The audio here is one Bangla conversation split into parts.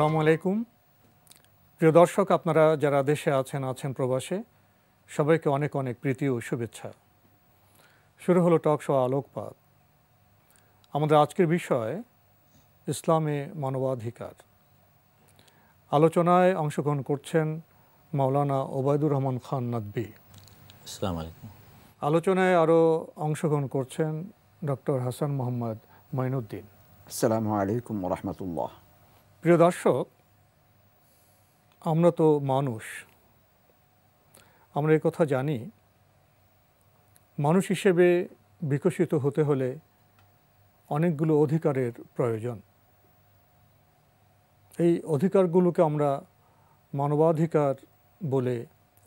আসসালামু আলাইকুম প্রিয় দর্শক আপনারা যারা দেশে আছেন আছেন প্রবাসে সবাইকে অনেক অনেক প্রীতি ও শুভেচ্ছা শুরু হলো টক শো আলোকপাত আমাদের আজকের বিষয় ইসলামে মানবাধিকার আলোচনায় অংশগ্রহণ করছেন মাওলানা ওবায়দুর রহমান খান নাদবি আলাইকুম আলোচনায় আরও অংশগ্রহণ করছেন ডক্টর হাসান মোহাম্মদ মাইনুদ্দিন আসসালামু আলাইকুম রহমতুল্লাহ প্রিয় দর্শক আমরা তো মানুষ আমরা কথা জানি মানুষ হিসেবে বিকশিত হতে হলে অনেকগুলো অধিকারের প্রয়োজন এই অধিকারগুলোকে আমরা মানবাধিকার বলে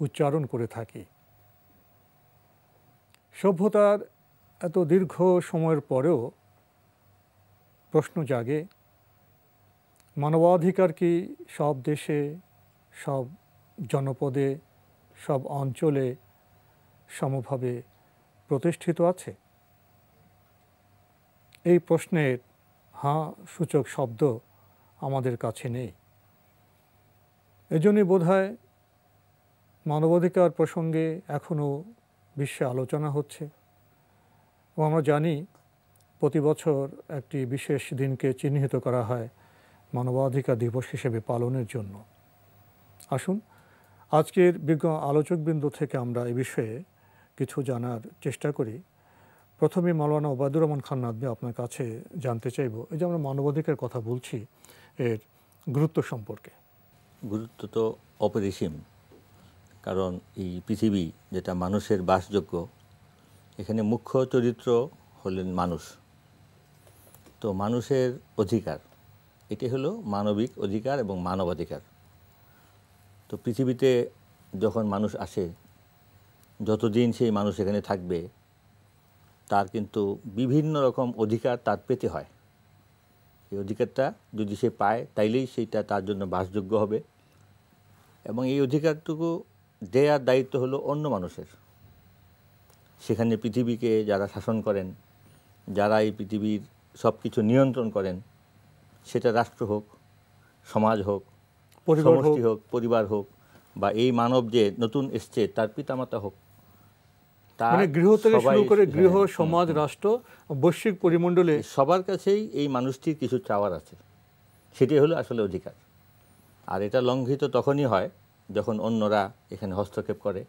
উচ্চারণ করে থাকি সভ্যতার এত দীর্ঘ সময়ের পরেও প্রশ্ন জাগে মানবাধিকার কি সব দেশে সব জনপদে সব অঞ্চলে সমভাবে প্রতিষ্ঠিত আছে এই প্রশ্নের হাঁ সূচক শব্দ আমাদের কাছে নেই এজন্যই বোধ হয় মানবাধিকার প্রসঙ্গে এখনও বিশ্বে আলোচনা হচ্ছে আমরা জানি প্রতি বছর একটি বিশেষ দিনকে চিহ্নিত করা হয় মানবাধিকার দিবস হিসেবে পালনের জন্য আসুন আজকের বিজ্ঞ আলোচকবৃন্দ থেকে আমরা এ বিষয়ে কিছু জানার চেষ্টা করি প্রথমে মাওলানা ওবায়দুর রহমান খান নাদবি আপনার কাছে জানতে চাইব এই যে আমরা মানবাধিকার কথা বলছি এর গুরুত্ব সম্পর্কে গুরুত্ব তো অপরিসীম কারণ এই পৃথিবী যেটা মানুষের বাসযোগ্য এখানে মুখ্য চরিত্র হলেন মানুষ তো মানুষের অধিকার এটি হলো মানবিক অধিকার এবং মানবাধিকার তো পৃথিবীতে যখন মানুষ আসে যতদিন সেই মানুষ এখানে থাকবে তার কিন্তু বিভিন্ন রকম অধিকার তার পেতে হয় এই অধিকারটা যদি সে পায় তাইলেই সেইটা তার জন্য বাসযোগ্য হবে এবং এই অধিকারটুকু দেয়ার দায়িত্ব হলো অন্য মানুষের সেখানে পৃথিবীকে যারা শাসন করেন যারা এই পৃথিবীর সব কিছু নিয়ন্ত্রণ করেন সেটা রাষ্ট্র হোক সমাজ হোক সমষ্টি হোক পরিবার হোক বা এই মানব যে নতুন এসছে তার পিতামাতা হোক মানে গৃহ থেকে শুরু করে গৃহ হ্যাঁ, সমাজ হ্যাঁ, রাষ্ট্র বৈশ্বিক পরিমণ্ডলে হ্যাঁ। সবার কাছেই এই মানুষটির কিছু চাওয়ার আছে সেটাই হলো আসলে অধিকার আর এটা লঙ্ঘিত তখনই হয় যখন অন্যরা এখানে হস্তক্ষেপ করে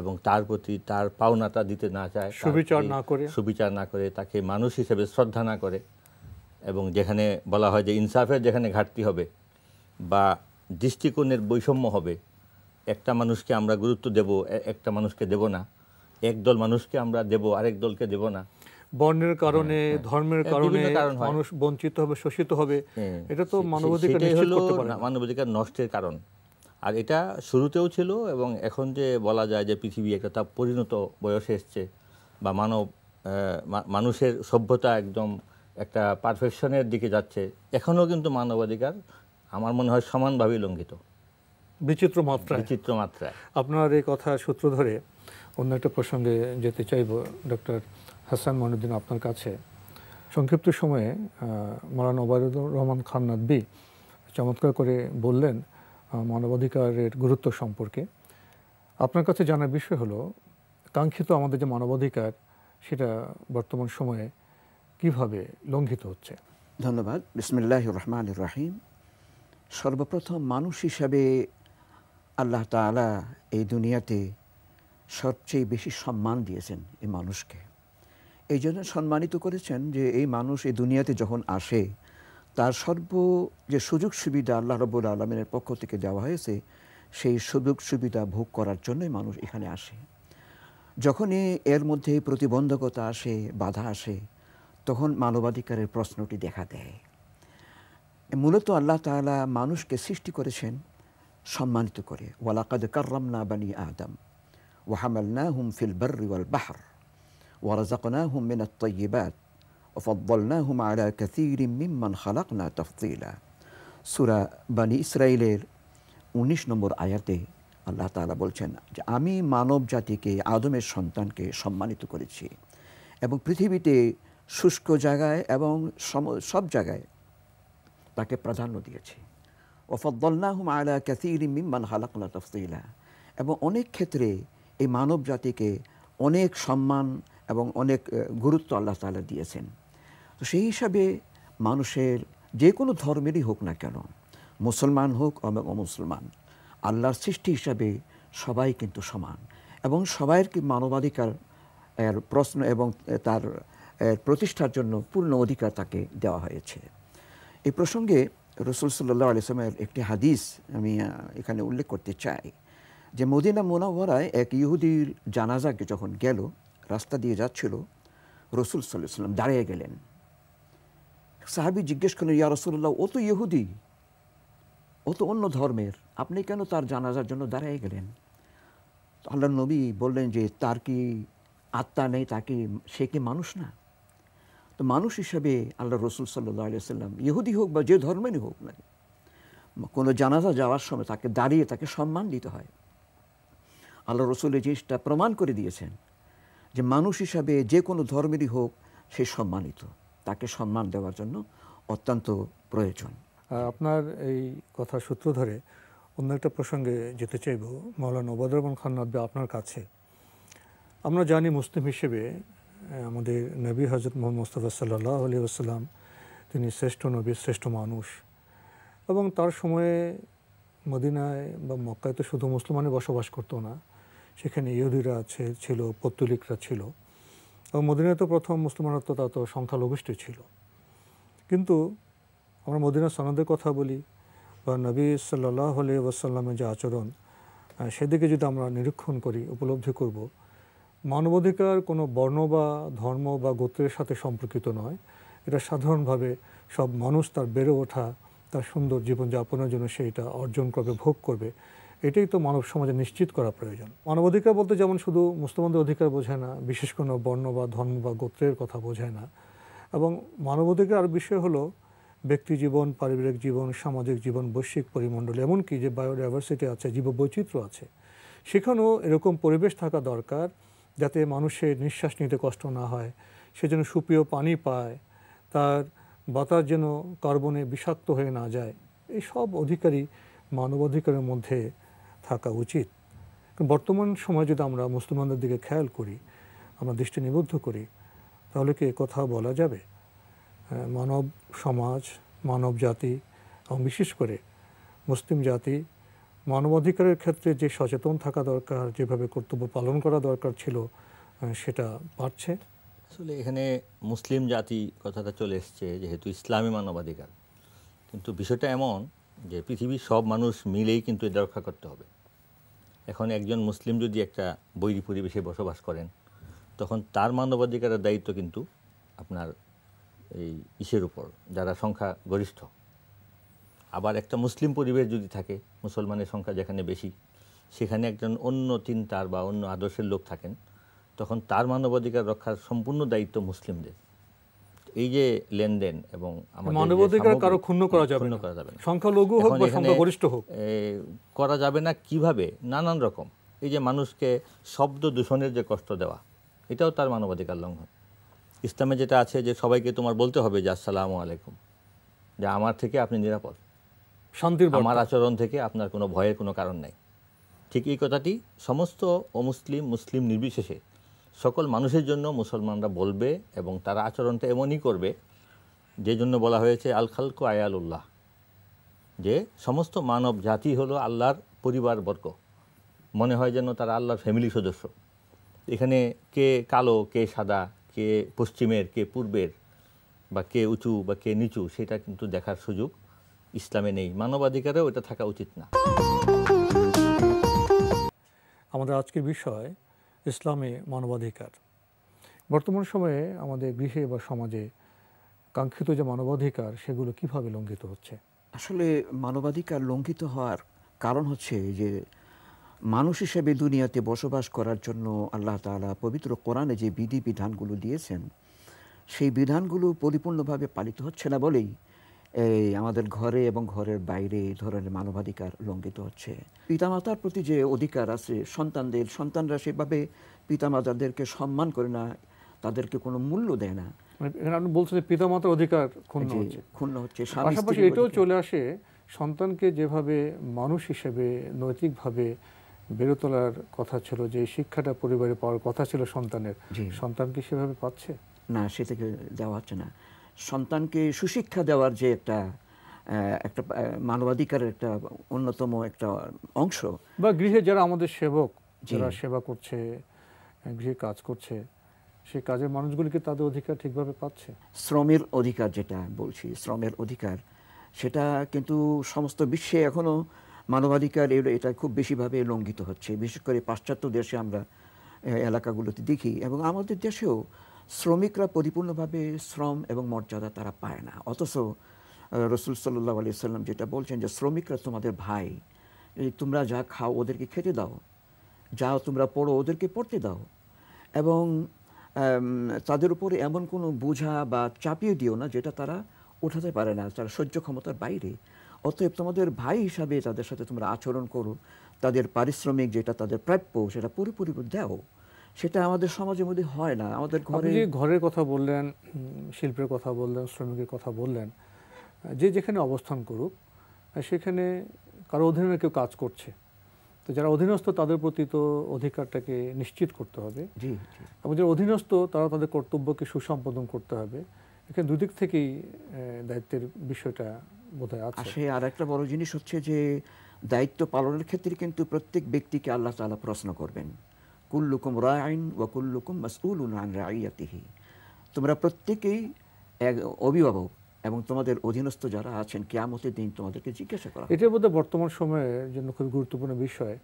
এবং তার প্রতি তার পাওনাটা দিতে না চায় সুবিচার না করে সুবিচার না করে তাকে মানুষ হিসেবে শ্রদ্ধা না করে এবং যেখানে বলা হয় যে ইনসাফের যেখানে ঘাটতি হবে বা দৃষ্টিকোণের বৈষম্য হবে একটা মানুষকে আমরা গুরুত্ব দেব একটা মানুষকে দেব না একদল মানুষকে আমরা দেব আরেক দলকে দেব না বর্ণের কারণে হ্যাঁ, হ্যাঁ। ধর্মের হ্যাঁ, কারণে মানুষ বঞ্চিত হবে শোষিত হবে এটা তো মানবাধিকার মানবাধিকার নষ্টের কারণ আর এটা শুরুতেও ছিল এবং এখন যে বলা যায় যে পৃথিবী একটা তা পরিণত বয়সে এসছে বা মানব মানুষের সভ্যতা একদম একটা পারফেকশনের দিকে যাচ্ছে এখনও কিন্তু মানবাধিকার আমার মনে হয় সমানভাবেই লঙ্ঘিত বিচিত্র মাত্রায় বিচিত্র মাত্রায় আপনার এই কথা সূত্র ধরে অন্য একটা প্রসঙ্গে যেতে চাইব ডক্টর হাসান মনুদ্দিন আপনার কাছে সংক্ষিপ্ত সময়ে মারান ওবায়দুর রহমান খান নাদবি চমৎকার করে বললেন মানবাধিকারের গুরুত্ব সম্পর্কে আপনার কাছে জানার বিষয় হলো কাঙ্ক্ষিত আমাদের যে মানবাধিকার সেটা বর্তমান সময়ে কিভাবে লঙ্ঘিত হচ্ছে ধন্যবাদ বিসমিল্লাহ রহমান রাহিম সর্বপ্রথম মানুষ হিসাবে আল্লাহ তালা এই দুনিয়াতে সবচেয়ে বেশি সম্মান দিয়েছেন এই মানুষকে এই জন্য সম্মানিত করেছেন যে এই মানুষ এই দুনিয়াতে যখন আসে তার সর্ব যে সুযোগ সুবিধা আল্লাহ রবুল আলমিনের পক্ষ থেকে দেওয়া হয়েছে সেই সুযোগ সুবিধা ভোগ করার জন্যই মানুষ এখানে আসে যখনই এর মধ্যে প্রতিবন্ধকতা আসে বাধা আসে তখন মানবাধিকারের প্রশ্নটি দেখা দেয় মূলত আল্লাহ তালা মানুষকে সৃষ্টি করেছেন সম্মানিত করে ওয়ালাকাদ কার্রামনা বানি আদম না হুম ফিল বার্রি ওয়াল বাহার না হুম মিনাত তৈবাত না হুম আলা কাসির মিম্মান খালাকনা তফতিলা সুরা বানি ইসরায়েলের উনিশ নম্বর আয়াতে আল্লাহ তালা বলছেন যে আমি মানব জাতিকে আদমের সন্তানকে সম্মানিত করেছি এবং পৃথিবীতে শুষ্ক জায়গায় এবং সম সব জায়গায় তাকে প্রাধান্য দিয়েছি ওফদ্দুল্লাহম আলা ক্যাসির মিম্মান হালাকলা তফসিলা এবং অনেক ক্ষেত্রে এই মানব জাতিকে অনেক সম্মান এবং অনেক গুরুত্ব আল্লাহ তালা দিয়েছেন তো সেই হিসাবে মানুষের যে কোনো ধর্মেরই হোক না কেন মুসলমান হোক এবং অমুসলমান আল্লাহর সৃষ্টি হিসাবে সবাই কিন্তু সমান এবং সবাইয়ের কি মানবাধিকার এর প্রশ্ন এবং তার প্রতিষ্ঠার জন্য পূর্ণ অধিকার তাকে দেওয়া হয়েছে এই প্রসঙ্গে রসুল সাল্লাহ আলিয়ামের একটি হাদিস আমি এখানে উল্লেখ করতে চাই যে মদিনা মোনাওয়ারায় এক ইহুদির জানাজাকে যখন গেল রাস্তা দিয়ে যাচ্ছিল রসুল সাল্লাহ সাল্লাম দাঁড়িয়ে গেলেন সাহাবি জিজ্ঞেস করলেন ইয়া রসুল্লাহ ও তো ইহুদি ও তো অন্য ধর্মের আপনি কেন তার জানাজার জন্য দাঁড়িয়ে গেলেন আল্লাহ নবী বললেন যে তার কি আত্মা নেই তাকে সে কি মানুষ না তো মানুষ হিসাবে আল্লাহ রসুল সাল্লাহ আলিয়াল্লাম ইহুদি হোক বা যে ধর্মেরই হোক না কোনো জানাজা যাওয়ার সময় তাকে দাঁড়িয়ে তাকে সম্মান দিতে হয় আল্লাহ রসুল এই জিনিসটা প্রমাণ করে দিয়েছেন যে মানুষ হিসাবে যে কোনো ধর্মেরই হোক সে সম্মানিত তাকে সম্মান দেওয়ার জন্য অত্যন্ত প্রয়োজন আপনার এই কথা সূত্র ধরে অন্য একটা প্রসঙ্গে যেতে চাইব মৌলানা ওবাদুরহমান খান নদবে আপনার কাছে আমরা জানি মুসলিম হিসেবে আমাদের নবী হজরত মোহাম্মদ মোস্তফা সাল্লাহ আলি আসসালাম তিনি শ্রেষ্ঠ নবী শ্রেষ্ঠ মানুষ এবং তার সময়ে মদিনায় বা মক্কায় তো শুধু মুসলমানে বসবাস করতো না সেখানে ইহুদিরা আছে ছিল পত্তলিকরা ছিল এবং মদিনায় তো প্রথম মুসলমানত্ব তা তো সংখ্যালঘুষ্ঠী ছিল কিন্তু আমরা মদিনা সনদের কথা বলি বা নবী সাল্লাহ আলি ওয়াসাল্লামের যে আচরণ সেদিকে যদি আমরা নিরীক্ষণ করি উপলব্ধি করবো মানবাধিকার কোনো বর্ণ বা ধর্ম বা গোত্রের সাথে সম্পর্কিত নয় এটা সাধারণভাবে সব মানুষ তার বেড়ে ওঠা তার সুন্দর জীবনযাপনের জন্য সেইটা অর্জন করবে ভোগ করবে এটাই তো মানব সমাজে নিশ্চিত করা প্রয়োজন মানবাধিকার বলতে যেমন শুধু মুসলমানদের অধিকার বোঝায় না বিশেষ কোনো বর্ণ বা ধর্ম বা গোত্রের কথা বোঝায় না এবং মানবাধিকার বিষয় হলো ব্যক্তি জীবন পারিবারিক জীবন সামাজিক জীবন বৈশ্বিক পরিমণ্ডল এমনকি যে বায়োডাইভার্সিটি আছে জীববৈচিত্র্য আছে সেখানেও এরকম পরিবেশ থাকা দরকার যাতে মানুষের নিঃশ্বাস নিতে কষ্ট না হয় সে যেন সুপেয় পানি পায় তার বাতাস যেন কার্বনে বিষাক্ত হয়ে না যায় এই সব অধিকারই মানবাধিকারের মধ্যে থাকা উচিত বর্তমান সময় যদি আমরা মুসলমানদের দিকে খেয়াল করি আমরা দৃষ্টি নিবদ্ধ করি তাহলে কি কথা বলা যাবে মানব সমাজ মানব জাতি এবং বিশেষ করে মুসলিম জাতি মানবাধিকারের ক্ষেত্রে যে সচেতন থাকা দরকার যেভাবে কর্তব্য পালন করা দরকার ছিল সেটা পারছে আসলে এখানে মুসলিম জাতি কথাটা চলে এসছে যেহেতু ইসলামী মানবাধিকার কিন্তু বিষয়টা এমন যে পৃথিবীর সব মানুষ মিলেই কিন্তু এটা রক্ষা করতে হবে এখন একজন মুসলিম যদি একটা বৈরী পরিবেশে বসবাস করেন তখন তার মানবাধিকারের দায়িত্ব কিন্তু আপনার এই ইসের উপর যারা সংখ্যা গরিষ্ঠ আবার একটা মুসলিম পরিবেশ যদি থাকে মুসলমানের সংখ্যা যেখানে বেশি সেখানে একজন অন্য চিন্তার বা অন্য আদর্শের লোক থাকেন তখন তার মানবাধিকার রক্ষার সম্পূর্ণ দায়িত্ব মুসলিমদের এই যে লেনদেন এবং মানবাধিকার কারো ক্ষুণ্ণ করা যাবে না করা যাবে না সংখ্যালঘু হোক বা সংখ্যাগরিষ্ঠ হোক করা যাবে না কিভাবে নানান রকম এই যে মানুষকে শব্দ দূষণের যে কষ্ট দেওয়া এটাও তার মানবাধিকার লঙ্ঘন ইসলামে যেটা আছে যে সবাইকে তোমার বলতে হবে যে আসসালামু আলাইকুম যে আমার থেকে আপনি নিরাপদ শান্তির আমার আচরণ থেকে আপনার কোনো ভয়ের কোনো কারণ নাই ঠিক এই কথাটি সমস্ত অমুসলিম মুসলিম নির্বিশেষে সকল মানুষের জন্য মুসলমানরা বলবে এবং তারা আচরণটা এমনই করবে যে জন্য বলা হয়েছে আল খালকু আয়ালুল্লাহ যে সমস্ত মানব জাতি হলো আল্লাহর পরিবারবর্গ মনে হয় যেন তারা আল্লাহর ফ্যামিলি সদস্য এখানে কে কালো কে সাদা কে পশ্চিমের কে পূর্বের বা কে উঁচু বা কে নিচু সেটা কিন্তু দেখার সুযোগ ইসলামে নেই মানবাধিকারেও এটা থাকা উচিত না আমাদের আজকের বিষয় ইসলামে মানবাধিকার বর্তমান সময়ে আমাদের গৃহে বা সমাজে কাঙ্ক্ষিত যে মানবাধিকার সেগুলো কিভাবে লঙ্ঘিত হচ্ছে আসলে মানবাধিকার লঙ্ঘিত হওয়ার কারণ হচ্ছে যে মানুষ হিসেবে দুনিয়াতে বসবাস করার জন্য আল্লাহ তালা পবিত্র কোরআনে যে বিধি বিধানগুলো দিয়েছেন সেই বিধানগুলো পরিপূর্ণভাবে পালিত হচ্ছে না বলেই এই আমাদের ঘরে এবং ঘরের বাইরে এই ধরনের মানবাধিকার লঙ্ঘিত হচ্ছে পিতামাতার প্রতি যে অধিকার আছে সন্তানদের সন্তানরা সেভাবে পিতামাতাদেরকে সম্মান করে না তাদেরকে কোনো মূল্য দেয় না মানে আপনি বলছেন পিতামাতার অধিকার ক্ষুণ্ণ হচ্ছে ক্ষুণ্ণ হচ্ছে পাশাপাশি এটাও চলে আসে সন্তানকে যেভাবে মানুষ হিসেবে নৈতিকভাবে বেড়ে তোলার কথা ছিল যে শিক্ষাটা পরিবারে পাওয়ার কথা ছিল সন্তানের সন্তানকে সেভাবে পাচ্ছে না সে থেকে দেওয়া হচ্ছে না সন্তানকে সুশিক্ষা দেওয়ার যে একটা একটা মানবাধিকারের একটা অন্যতম একটা অংশ বা গৃহে যারা আমাদের সেবক যারা সেবা করছে গৃহে কাজ করছে সেই কাজের মানুষগুলিকে তাদের অধিকার ঠিকভাবে পাচ্ছে শ্রমের অধিকার যেটা বলছি শ্রমের অধিকার সেটা কিন্তু সমস্ত বিশ্বে এখনও মানবাধিকার এটা খুব বেশিভাবে লঙ্ঘিত হচ্ছে বিশেষ করে পাশ্চাত্য দেশে আমরা এলাকাগুলোতে দেখি এবং আমাদের দেশেও শ্রমিকরা পরিপূর্ণভাবে শ্রম এবং মর্যাদা তারা পায় না অথচ রসুল সাল্লাহ আলি সাল্লাম যেটা বলছেন যে শ্রমিকরা তোমাদের ভাই তোমরা যা খাও ওদেরকে খেতে দাও যা তোমরা পড়ো ওদেরকে পড়তে দাও এবং তাদের উপরে এমন কোনো বোঝা বা চাপিয়ে দিও না যেটা তারা উঠাতে পারে না তারা সহ্য ক্ষমতার বাইরে অতএব তোমাদের ভাই হিসাবে তাদের সাথে তোমরা আচরণ করো তাদের পারিশ্রমিক যেটা তাদের প্রাপ্য সেটা পুরোপুরি দেও সেটা আমাদের সমাজের মধ্যে হয় না আমাদের ঘরে ঘরের কথা বললেন শিল্পের কথা বললেন শ্রমিকের কথা বললেন যে যেখানে অবস্থান করুক সেখানে কারো অধীনে কেউ কাজ করছে তো যারা অধীনস্থ তাদের প্রতি তো অধিকারটাকে নিশ্চিত করতে হবে জি এবং যারা অধীনস্থ তারা তাদের কর্তব্যকে সুসম্পাদন করতে হবে এখানে দুদিক থেকেই দায়িত্বের বিষয়টা বোধহয় আছে আর একটা বড় জিনিস হচ্ছে যে দায়িত্ব পালনের ক্ষেত্রে কিন্তু প্রত্যেক ব্যক্তিকে আল্লাহ তালা প্রশ্ন করবেন কুল্লুকুম রায়ন ওয়াকুল্লুকুম মাসউল আন রাইয়াতিহি তোমরা প্রত্যেকেই এক অভিভাবক এবং তোমাদের অধীনস্থ যারা আছেন কেয়ামতের দিন তোমাদেরকে জিজ্ঞাসা করা এটা বোধহয় বর্তমান সময়ের জন্য খুব গুরুত্বপূর্ণ বিষয়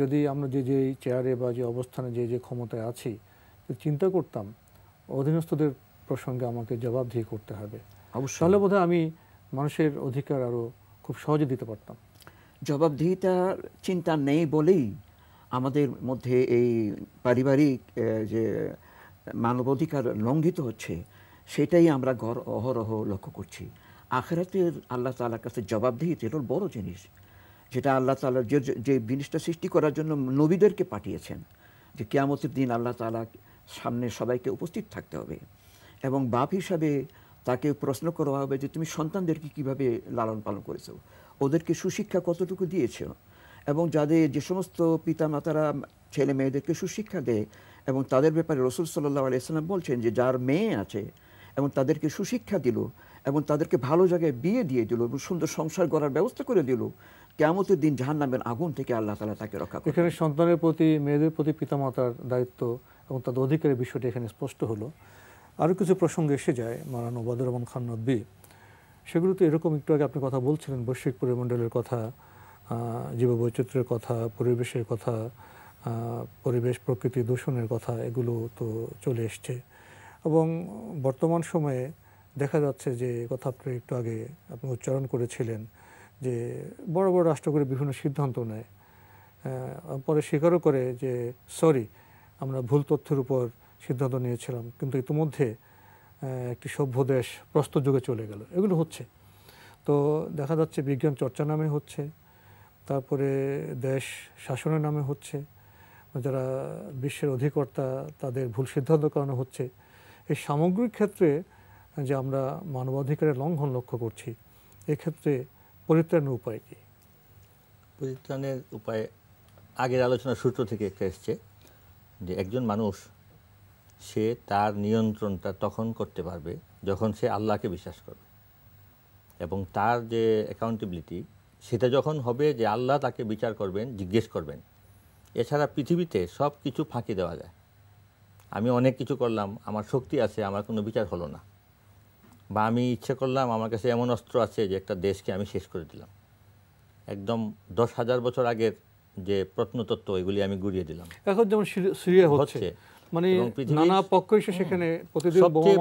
যদি আমরা যে যে চেয়ারে বা যে অবস্থানে যে যে ক্ষমতায় আছি চিন্তা করতাম অধীনস্থদের প্রসঙ্গে আমাকে জবাবদিহি করতে হবে অবশ্যই তাহলে বোধহয় আমি মানুষের অধিকার আরও খুব সহজে দিতে পারতাম জবাবদিহিতার চিন্তা নেই বলেই আমাদের মধ্যে এই পারিবারিক যে মানবাধিকার লঙ্ঘিত হচ্ছে সেটাই আমরা ঘর অহরহ লক্ষ্য করছি আখেরাতের আল্লাহ তালার কাছে জবাবদিহি এটা বড় জিনিস যেটা আল্লাহ তালার যে যে জিনিসটা সৃষ্টি করার জন্য নবীদেরকে পাঠিয়েছেন যে কেয়ামতের দিন আল্লাহ তালা সামনে সবাইকে উপস্থিত থাকতে হবে এবং বাপ হিসাবে তাকে প্রশ্ন করা হবে যে তুমি সন্তানদেরকে কিভাবে লালন পালন করেছো ওদেরকে সুশিক্ষা কতটুকু দিয়েছো এবং যাদের যে সমস্ত পিতা মাতারা ছেলে মেয়েদেরকে সুশিক্ষা দেয় এবং তাদের ব্যাপারে রসুল সাল্লাহ আলিয়াল্লাম বলছেন যে যার মেয়ে আছে এবং তাদেরকে সুশিক্ষা দিল এবং তাদেরকে ভালো জায়গায় বিয়ে দিয়ে দিল এবং সুন্দর সংসার গড়ার ব্যবস্থা করে দিল কেমতের দিন যাহার নামের আগুন থেকে আল্লাহ তালা তাকে রক্ষা এখানে সন্তানের প্রতি মেয়েদের প্রতি পিতামাতার দায়িত্ব এবং তাদের অধিকারের বিষয়টি এখানে স্পষ্ট হলো আরও কিছু প্রসঙ্গে এসে যায় মারানো ওবাদুর রহমান খান নদী সেগুলো তো এরকম একটু আগে আপনি কথা বলছিলেন বৈশ্বিক পরিমণ্ডলের কথা জীববৈচিত্র্যের কথা পরিবেশের কথা পরিবেশ প্রকৃতি দূষণের কথা এগুলো তো চলে এসছে এবং বর্তমান সময়ে দেখা যাচ্ছে যে কথা আপনি একটু আগে আপনি উচ্চারণ করেছিলেন যে বড় বড় রাষ্ট্রগুলি বিভিন্ন সিদ্ধান্ত নেয় পরে স্বীকারও করে যে সরি আমরা ভুল তথ্যের উপর সিদ্ধান্ত নিয়েছিলাম কিন্তু ইতিমধ্যে একটি সভ্য দেশ প্রস্তর যুগে চলে গেল এগুলো হচ্ছে তো দেখা যাচ্ছে বিজ্ঞান চর্চা নামে হচ্ছে তারপরে দেশ শাসনের নামে হচ্ছে যারা বিশ্বের অধিকর্তা তাদের ভুল সিদ্ধান্ত কারণে হচ্ছে এই সামগ্রিক ক্ষেত্রে যে আমরা মানবাধিকারের লঙ্ঘন লক্ষ্য করছি এক্ষেত্রে পরিত্রাণের উপায় কী পরিত্রাণের উপায় আগের আলোচনার সূত্র থেকে একটা এসছে যে একজন মানুষ সে তার নিয়ন্ত্রণটা তখন করতে পারবে যখন সে আল্লাহকে বিশ্বাস করবে এবং তার যে অ্যাকাউন্টেবিলিটি সেটা যখন হবে যে আল্লাহ তাকে বিচার করবেন জিজ্ঞেস করবেন এছাড়া পৃথিবীতে সব কিছু ফাঁকি দেওয়া যায় আমি অনেক কিছু করলাম আমার শক্তি আছে আমার কোনো বিচার হলো না বা আমি ইচ্ছে করলাম আমার কাছে এমন অস্ত্র আছে যে একটা দেশকে আমি শেষ করে দিলাম একদম দশ হাজার বছর আগের যে প্রত্নতত্ত্ব এগুলি আমি গুড়িয়ে দিলাম এখন যেমন সিরিয়া হচ্ছে মানে নানা পক্ষ সেখানে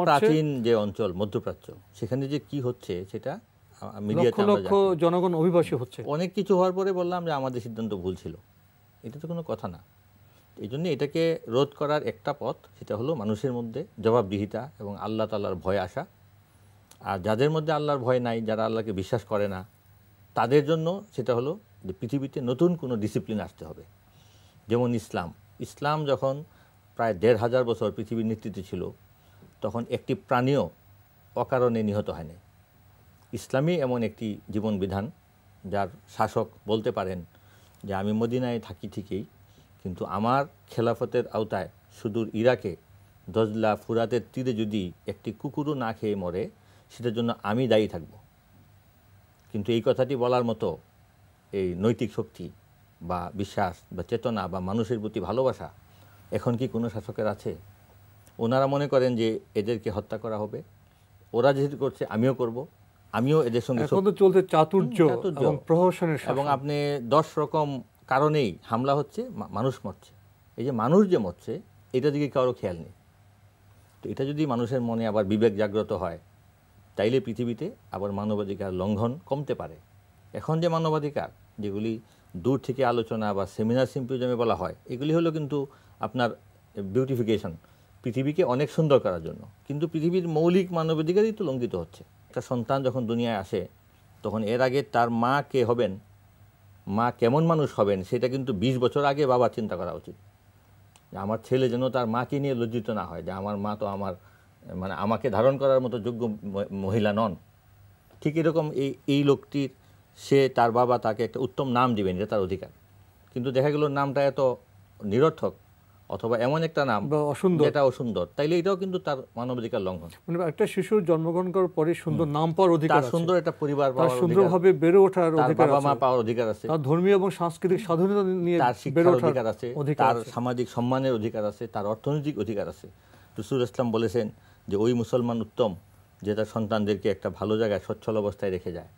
প্রাচীন যে অঞ্চল মধ্যপ্রাচ্য সেখানে যে কি হচ্ছে সেটা লক্ষ লক্ষ জনগণ অভিবাসী হচ্ছে অনেক কিছু হওয়ার পরে বললাম যে আমাদের সিদ্ধান্ত ভুল ছিল এটা তো কোনো কথা না এই জন্য এটাকে রোধ করার একটা পথ সেটা হলো মানুষের মধ্যে জবাবদিহিতা এবং আল্লাহ তাল্লার ভয় আসা আর যাদের মধ্যে আল্লাহর ভয় নাই যারা আল্লাহকে বিশ্বাস করে না তাদের জন্য সেটা হলো যে পৃথিবীতে নতুন কোনো ডিসিপ্লিন আসতে হবে যেমন ইসলাম ইসলাম যখন প্রায় দেড় হাজার বছর পৃথিবীর নেতৃত্বে ছিল তখন একটি প্রাণীও অকারণে নিহত হয়নি ইসলামই এমন একটি জীবন বিধান যার শাসক বলতে পারেন যে আমি মদিনায় থাকি ঠিকই কিন্তু আমার খেলাফতের আওতায় সুদূর ইরাকে দজলা ফুরাতের তীরে যদি একটি কুকুরও না খেয়ে মরে সেটার জন্য আমি দায়ী থাকব কিন্তু এই কথাটি বলার মতো এই নৈতিক শক্তি বা বিশ্বাস বা চেতনা বা মানুষের প্রতি ভালোবাসা এখন কি কোনো শাসকের আছে ওনারা মনে করেন যে এদেরকে হত্যা করা হবে ওরা যেহেতু করছে আমিও করব আমিও এদের সঙ্গে এখন তো চলছে চাতুর্য এবং প্রহসনের এবং আপনি দশ রকম কারণেই হামলা হচ্ছে মানুষ মরছে এই যে মানুষ যে মরছে এটা দিকে কারো খেয়াল নেই তো এটা যদি মানুষের মনে আবার বিবেক জাগ্রত হয় তাইলে পৃথিবীতে আবার মানবাধিকার লঙ্ঘন কমতে পারে এখন যে মানবাধিকার যেগুলি দূর থেকে আলোচনা বা সেমিনার সিম্পিউজমে বলা হয় এগুলি হলো কিন্তু আপনার বিউটিফিকেশন পৃথিবীকে অনেক সুন্দর করার জন্য কিন্তু পৃথিবীর মৌলিক মানবাধিকারই তো লঙ্ঘিত হচ্ছে একটা সন্তান যখন দুনিয়ায় আসে তখন এর আগে তার মা কে হবেন মা কেমন মানুষ হবেন সেটা কিন্তু ২০ বছর আগে বাবা চিন্তা করা উচিত যে আমার ছেলে যেন তার মাকে নিয়ে লজ্জিত না হয় যে আমার মা তো আমার মানে আমাকে ধারণ করার মতো যোগ্য মহিলা নন ঠিক এরকম এই এই লোকটির সে তার বাবা তাকে একটা উত্তম নাম দিবেন এটা তার অধিকার কিন্তু দেখা গেল নামটা এত নিরর্থক অথবা এমন একটা নাম অসুন্দর এটা অসুন্দর তাইলে এটাও কিন্তু তার মানবাধিকার লঙ্ঘন মানে একটা শিশুর জন্মগ্রহণ করার পরে সুন্দর নাম পাওয়ার অধিকার আছে সুন্দর একটা পরিবার পাওয়ার সুন্দরভাবে বেড়ে ওঠার অধিকার বাবা মা পাওয়ার অধিকার আছে তার ধর্মীয় এবং সাংস্কৃতিক স্বাধীনতা নিয়ে তার শিক্ষার অধিকার আছে তার সামাজিক সম্মানের অধিকার আছে তার অর্থনৈতিক অধিকার আছে রসুল ইসলাম বলেছেন যে ওই মুসলমান উত্তম যে তার সন্তানদেরকে একটা ভালো জায়গায় সচ্ছল অবস্থায় রেখে যায়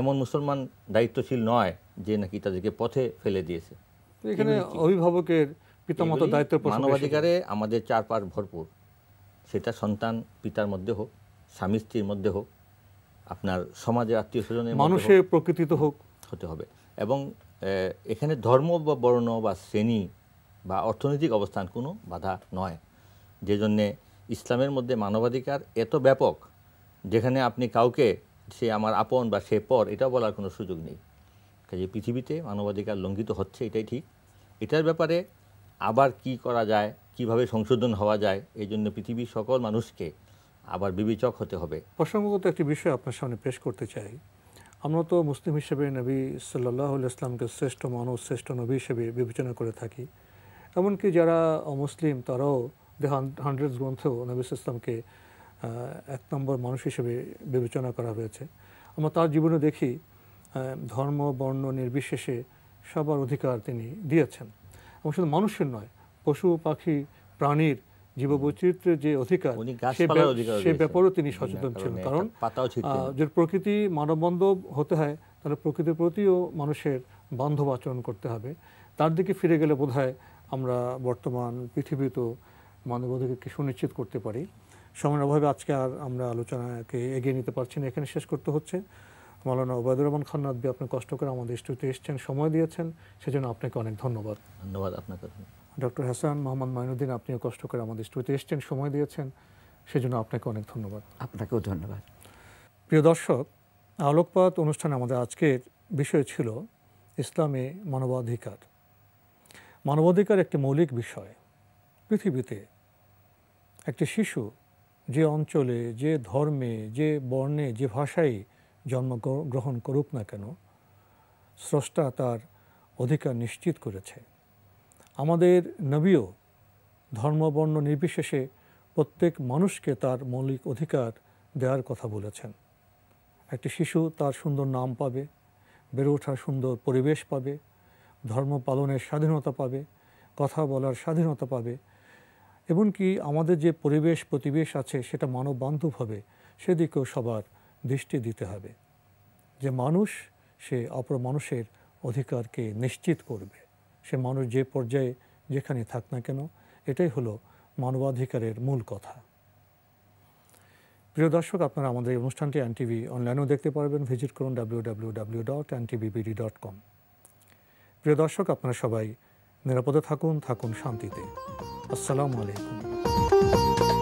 এমন মুসলমান দায়িত্বশীল নয় যে নাকি তাদেরকে পথে ফেলে দিয়েছে এখানে অভিভাবকের পিতামাতার দায়িত্ব মানবাধিকারে আমাদের চারপাশ ভরপুর সেটা সন্তান পিতার মধ্যে হোক স্বামী স্ত্রীর মধ্যে হোক আপনার সমাজের আত্মীয় স্বজনের মানুষের প্রকৃতিতে হোক হতে হবে এবং এখানে ধর্ম বা বর্ণ বা শ্রেণী বা অর্থনৈতিক অবস্থান কোনো বাধা নয় যে জন্যে ইসলামের মধ্যে মানবাধিকার এত ব্যাপক যেখানে আপনি কাউকে সে আমার আপন বা সে পর এটা বলার কোনো সুযোগ নেই কাজে পৃথিবীতে মানবাধিকার লঙ্ঘিত হচ্ছে এটাই ঠিক এটার ব্যাপারে আবার কি করা যায় কিভাবে সংশোধন হওয়া যায় এই জন্য পৃথিবীর সকল মানুষকে আবার বিবেচক হতে হবে প্রসঙ্গগত একটি বিষয় আপনার সামনে পেশ করতে চাই আমরা তো মুসলিম হিসেবে নবী সাল্লাহ ইসলামকে শ্রেষ্ঠ মানুষ শ্রেষ্ঠ নবী হিসেবে বিবেচনা করে থাকি এমনকি যারা অমুসলিম তারাও দ্য হান্ড্রেড গ্রন্থেও নবী ইসলামকে এক নম্বর মানুষ হিসেবে বিবেচনা করা হয়েছে আমরা তার জীবনে দেখি ধর্ম বর্ণ নির্বিশেষে সবার অধিকার তিনি দিয়েছেন এবং শুধু মানুষের নয় পশু পাখি প্রাণীর জীববৈচিত্র্যের যে অধিকার সে ব্যাপারেও তিনি সচেতন ছিলেন কারণ যদি প্রকৃতি মানববান্ধব হতে হয় তাহলে প্রকৃতির প্রতিও মানুষের বান্ধব আচরণ করতে হবে তার দিকে ফিরে গেলে বোধ আমরা বর্তমান পৃথিবীতেও মানবাধিকারকে সুনিশ্চিত করতে পারি সময়ের অভাবে আজকে আর আমরা আলোচনাকে এগিয়ে নিতে পারছি না এখানে শেষ করতে হচ্ছে মৌলানা ওবায়দুর রহমান খান নাদবি আপনি কষ্ট করে আমাদের স্টুডিওতে এসেছেন সময় দিয়েছেন সেজন্য আপনাকে অনেক ধন্যবাদ ধন্যবাদ আপনাকে ডক্টর হাসান মোহাম্মদ মাইনুদ্দিন আপনিও কষ্ট করে আমাদের স্টুডিওতে এসেছেন সময় দিয়েছেন সেজন্য আপনাকে অনেক ধন্যবাদ আপনাকেও ধন্যবাদ প্রিয় দর্শক আলোকপাত অনুষ্ঠানে আমাদের আজকের বিষয় ছিল ইসলামে মানবাধিকার মানবাধিকার একটি মৌলিক বিষয় পৃথিবীতে একটি শিশু যে অঞ্চলে যে ধর্মে যে বর্ণে যে ভাষায় জন্মগ্রহণ করুক না কেন স্রষ্টা তার অধিকার নিশ্চিত করেছে আমাদের নবীও ধর্মবর্ণ নির্বিশেষে প্রত্যেক মানুষকে তার মৌলিক অধিকার দেওয়ার কথা বলেছেন একটি শিশু তার সুন্দর নাম পাবে বেড়ে ওঠার সুন্দর পরিবেশ পাবে ধর্ম পালনের স্বাধীনতা পাবে কথা বলার স্বাধীনতা পাবে এমনকি আমাদের যে পরিবেশ প্রতিবেশ আছে সেটা মানব বান্ধব হবে সেদিকেও সবার দৃষ্টি দিতে হবে যে মানুষ সে অপর মানুষের অধিকারকে নিশ্চিত করবে সে মানুষ যে পর্যায়ে যেখানে থাক না কেন এটাই হলো মানবাধিকারের মূল কথা প্রিয় দর্শক আপনারা আমাদের এই অনুষ্ঠানটি অ্যান টিভি অনলাইনেও দেখতে পারবেন ভিজিট করুন W W W dot N TVBD dot com প্রিয় দর্শক আপনারা সবাই নিরাপদে থাকুন থাকুন শান্তিতে আসসালামু আলাইকুম